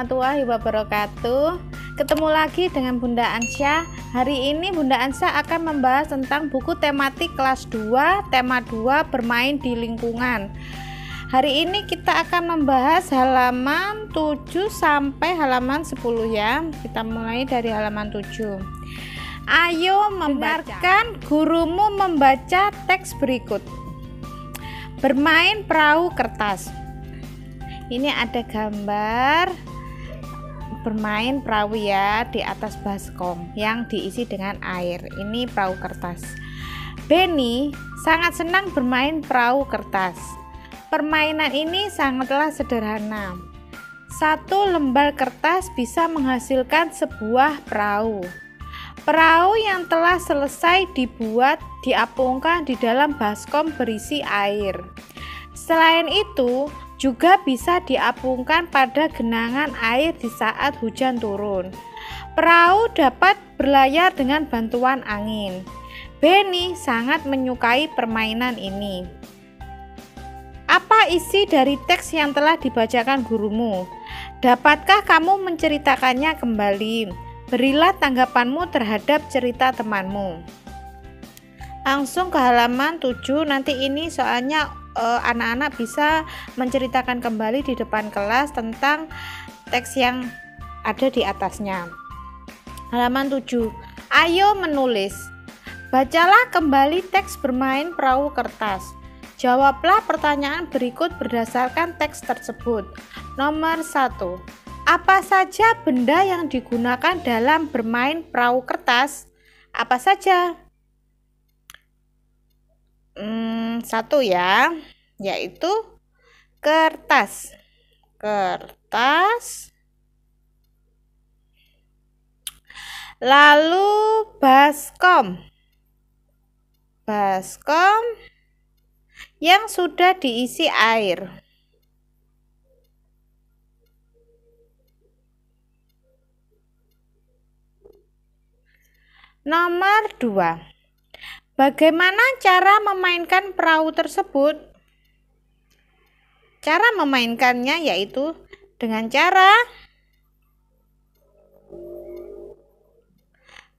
warahmatullahi wabarakatuh. Ketemu lagi dengan Bunda Ansya. Hari ini Bunda Ansya akan membahas tentang buku tematik kelas 2, tema 2 bermain di lingkungan. Hari ini kita akan membahas halaman 7 sampai halaman 10 ya. Kita mulai dari halaman 7. Ayo membarkan gurumu membaca teks berikut. Bermain perahu kertas ini ada gambar bermain perahu ya di atas baskom yang diisi dengan air. Ini perahu kertas. Benny sangat senang bermain perahu kertas. Permainan ini sangatlah sederhana. Satu lembar kertas bisa menghasilkan sebuah perahu. Perahu yang telah selesai dibuat diapungkan di dalam baskom berisi air. Selain itu, juga bisa diapungkan pada genangan air di saat hujan turun. Perahu dapat berlayar dengan bantuan angin. Benny sangat menyukai permainan ini. Apa isi dari teks yang telah dibacakan gurumu? Dapatkah kamu menceritakannya kembali? Berilah tanggapanmu terhadap cerita temanmu. Langsung ke halaman 7 nanti ini soalnya Eh, anak-anak uh, bisa menceritakan kembali di depan kelas tentang teks yang ada di atasnya. Halaman 7. Ayo menulis. Bacalah kembali teks bermain perahu kertas. Jawablah pertanyaan berikut berdasarkan teks tersebut. Nomor 1. Apa saja benda yang digunakan dalam bermain perahu kertas? Apa saja? hmm, satu ya yaitu kertas kertas lalu baskom baskom yang sudah diisi air nomor 2 Bagaimana cara memainkan perahu tersebut? Cara memainkannya yaitu dengan cara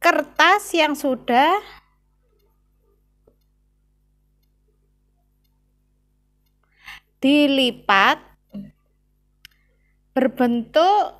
kertas yang sudah dilipat berbentuk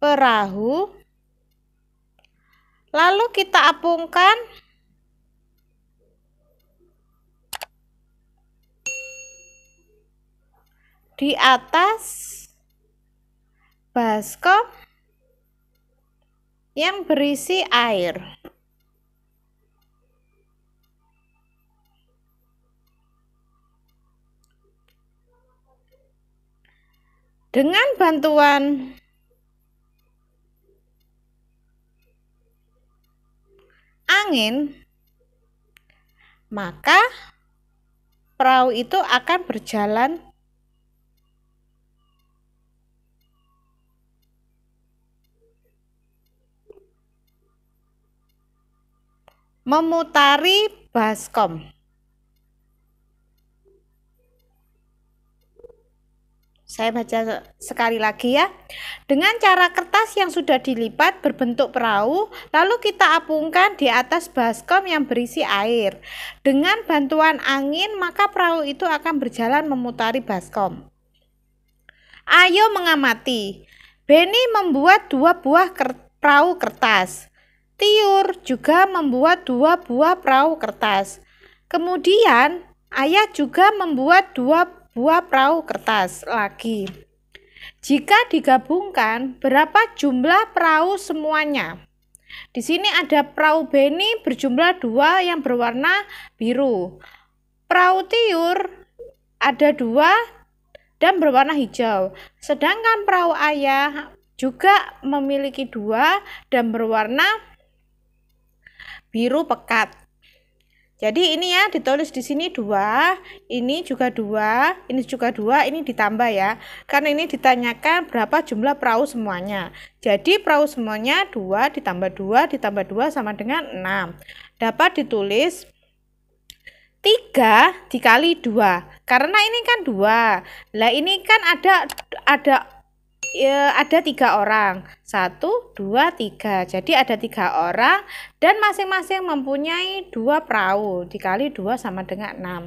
perahu lalu kita apungkan di atas baskom yang berisi air. Dengan bantuan angin, maka perahu itu akan berjalan memutari baskom. Saya baca sekali lagi ya. Dengan cara kertas yang sudah dilipat berbentuk perahu, lalu kita apungkan di atas baskom yang berisi air. Dengan bantuan angin, maka perahu itu akan berjalan memutari baskom. Ayo mengamati. Benny membuat dua buah perahu kertas. Tiur juga membuat dua buah perahu kertas. Kemudian, ayah juga membuat dua buah perahu kertas lagi. Jika digabungkan, berapa jumlah perahu semuanya? Di sini ada perahu beni berjumlah dua yang berwarna biru. Perahu tiur ada dua dan berwarna hijau. Sedangkan perahu ayah juga memiliki dua dan berwarna biru pekat. Jadi ini ya ditulis di sini dua, ini juga dua, ini juga dua, ini ditambah ya. Karena ini ditanyakan berapa jumlah perahu semuanya. Jadi perahu semuanya dua ditambah dua ditambah dua sama dengan enam. Dapat ditulis tiga dikali dua. karena ini kan dua. lah ini kan ada ada e, ada tiga orang satu dua tiga jadi ada tiga orang dan masing-masing mempunyai dua perahu dikali dua sama dengan enam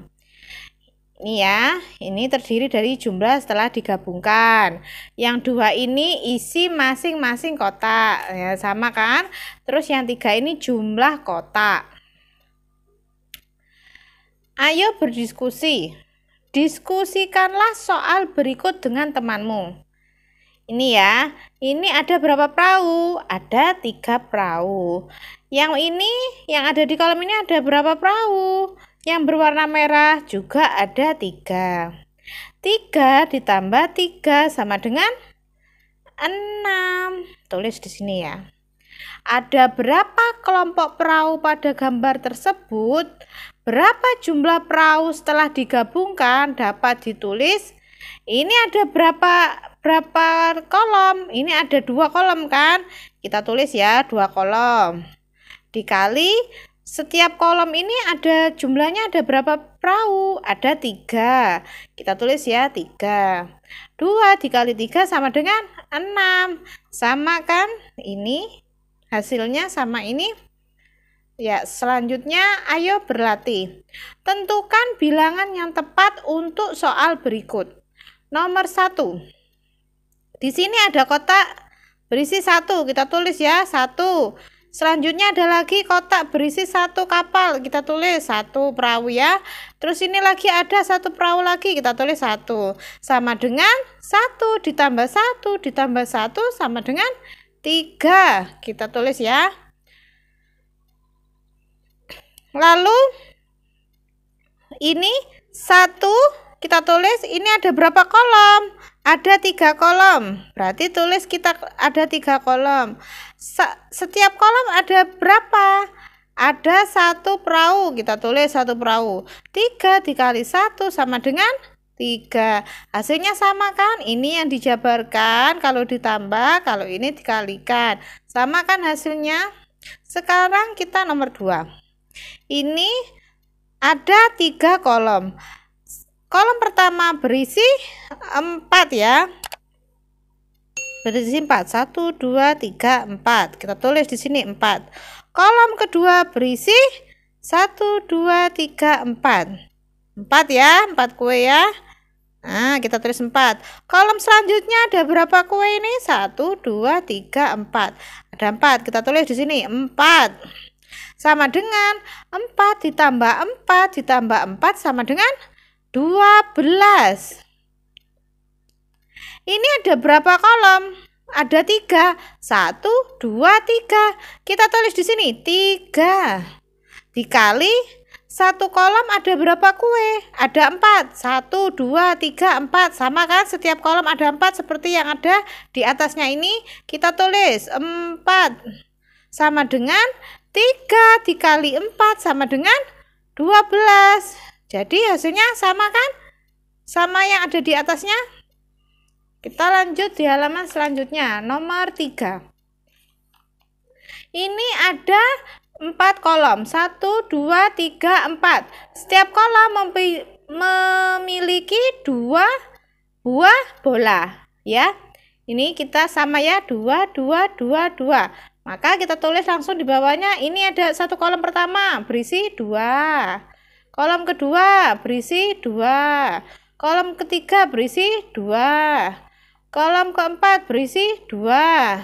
ini ya ini terdiri dari jumlah setelah digabungkan yang dua ini isi masing-masing kotak ya sama kan terus yang tiga ini jumlah kotak ayo berdiskusi diskusikanlah soal berikut dengan temanmu ini ya, ini ada berapa perahu? Ada tiga perahu. Yang ini, yang ada di kolom ini ada berapa perahu? Yang berwarna merah juga ada tiga. Tiga ditambah tiga sama dengan enam. Tulis di sini ya. Ada berapa kelompok perahu pada gambar tersebut? Berapa jumlah perahu setelah digabungkan dapat ditulis? Ini ada berapa berapa kolom? Ini ada dua kolom kan? Kita tulis ya, dua kolom. Dikali setiap kolom ini ada jumlahnya ada berapa perahu? Ada tiga. Kita tulis ya tiga. Dua dikali tiga sama dengan enam. Sama kan? Ini hasilnya sama ini. Ya, selanjutnya ayo berlatih. Tentukan bilangan yang tepat untuk soal berikut. Nomor satu di sini ada kotak berisi satu, kita tulis ya satu. Selanjutnya ada lagi kotak berisi satu kapal, kita tulis satu perahu ya. Terus ini lagi ada satu perahu lagi, kita tulis satu. Sama dengan satu ditambah satu ditambah satu sama dengan tiga, kita tulis ya. Lalu ini satu kita tulis ini ada berapa kolom? ada tiga kolom berarti tulis kita ada tiga kolom setiap kolom ada berapa ada satu perahu kita tulis satu perahu tiga dikali satu sama dengan tiga hasilnya sama kan ini yang dijabarkan kalau ditambah kalau ini dikalikan sama kan hasilnya sekarang kita nomor dua ini ada tiga kolom kolom pertama berisi 4 ya berisi 4 1 2 3 4 kita tulis di sini 4 kolom kedua berisi 1 2 3 4 4 ya 4 kue ya nah kita tulis 4 kolom selanjutnya ada berapa kue ini 1 2 3 4 ada 4 kita tulis di sini 4 sama dengan 4 ditambah 4 ditambah 4 sama dengan 12 ini ada berapa kolom? Ada tiga. Satu, dua, tiga. Kita tulis di sini tiga. Dikali satu kolom ada berapa kue? Ada empat. Satu, dua, tiga, empat. Sama kan? Setiap kolom ada empat seperti yang ada di atasnya ini. Kita tulis empat sama dengan tiga dikali empat sama dengan dua belas. Jadi hasilnya sama kan? Sama yang ada di atasnya? Kita lanjut di halaman selanjutnya, nomor 3. Ini ada 4 kolom, 1, 2, 3, 4. Setiap kolom memiliki 2 buah bola, ya. Ini kita sama ya, 2, 2, 2, 2. Maka kita tulis langsung di bawahnya, ini ada satu kolom pertama berisi 2 2. Kolom kedua berisi dua. Kolom ketiga berisi dua. Kolom keempat berisi dua.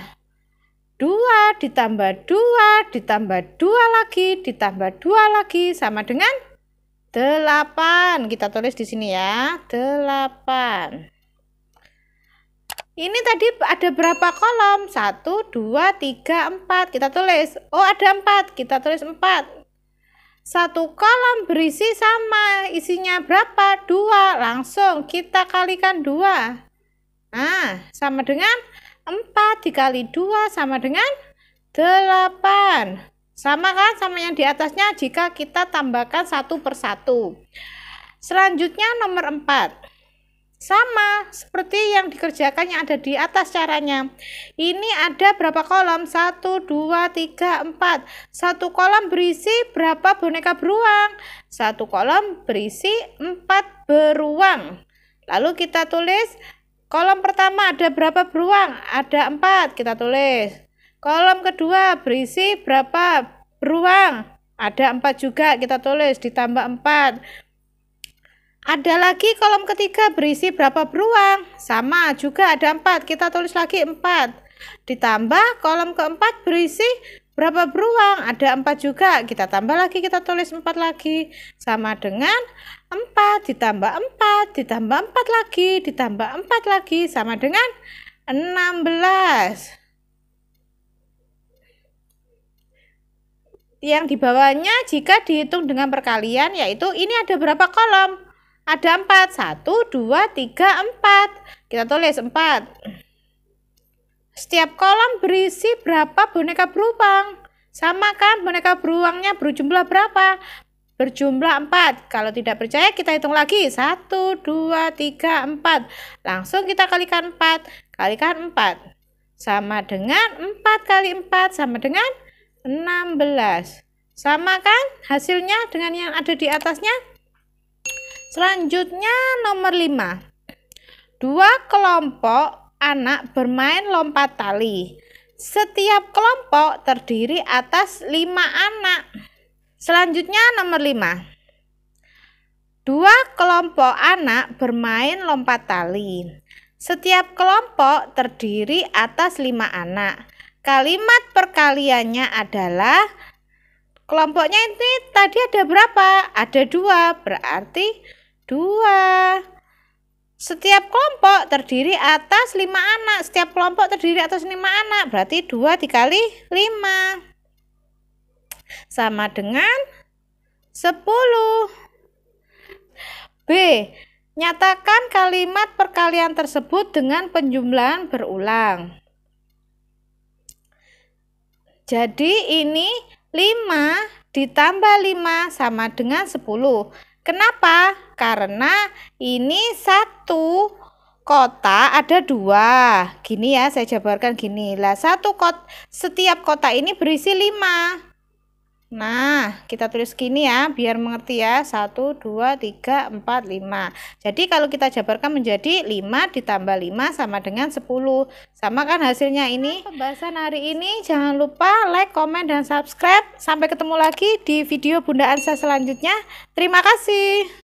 Dua ditambah dua ditambah dua lagi ditambah dua lagi sama dengan delapan. Kita tulis di sini ya. Delapan. Ini tadi ada berapa kolom? Satu, dua, tiga, empat. Kita tulis. Oh, ada empat. Kita tulis empat. Satu kolom berisi sama, isinya berapa? Dua. Langsung kita kalikan dua. Nah, sama dengan empat dikali dua sama dengan delapan. Sama kan sama yang di atasnya jika kita tambahkan satu persatu. Selanjutnya nomor empat sama seperti yang dikerjakan yang ada di atas caranya ini ada berapa kolom Satu, dua, tiga, empat. satu kolom berisi berapa boneka beruang satu kolom berisi empat beruang lalu kita tulis kolom pertama ada berapa beruang ada empat. kita tulis kolom kedua berisi berapa beruang ada empat juga kita tulis ditambah empat. Ada lagi kolom ketiga berisi berapa beruang? Sama juga ada empat. Kita tulis lagi empat. Ditambah kolom keempat berisi berapa beruang? Ada empat juga. Kita tambah lagi, kita tulis empat lagi. Sama dengan empat ditambah empat ditambah empat lagi, ditambah empat lagi. Sama dengan enam belas. Yang di jika dihitung dengan perkalian yaitu ini ada berapa kolom? Ada 4. 1, 2, 3, 4. Kita tulis 4. Setiap kolom berisi berapa boneka beruang? Sama kan boneka beruangnya berjumlah berapa? berjumlah 4. Kalau tidak percaya kita hitung lagi. 1, 2, 3, 4. Langsung kita kalikan 4. Kalikan 4. Sama dengan 4 kali 4 sama dengan 16. Sama kan hasilnya dengan yang ada di atasnya? Selanjutnya nomor 5. Dua kelompok anak bermain lompat tali. Setiap kelompok terdiri atas lima anak. Selanjutnya nomor 5. Dua kelompok anak bermain lompat tali. Setiap kelompok terdiri atas lima anak. Kalimat perkaliannya adalah kelompoknya ini tadi ada berapa? Ada dua, berarti 2. setiap kelompok terdiri atas 5 anak. Setiap kelompok terdiri atas 5 anak. Berarti 2 dikali 5. Sama dengan 10. B. Nyatakan kalimat perkalian tersebut dengan penjumlahan berulang. Jadi ini 5 ditambah 5 sama dengan 10. Kenapa? Karena ini satu kota ada dua. Gini ya, saya jabarkan gini. Lah satu kot, setiap kota ini berisi lima. Nah, kita tulis gini ya, biar mengerti ya. 1, 2, 3, 4, 5. Jadi kalau kita jabarkan menjadi 5 ditambah 5 sama dengan 10. Sama kan hasilnya ini? Nah, pembahasan hari ini jangan lupa like, komen, dan subscribe. Sampai ketemu lagi di video Bunda Ansa selanjutnya. Terima kasih.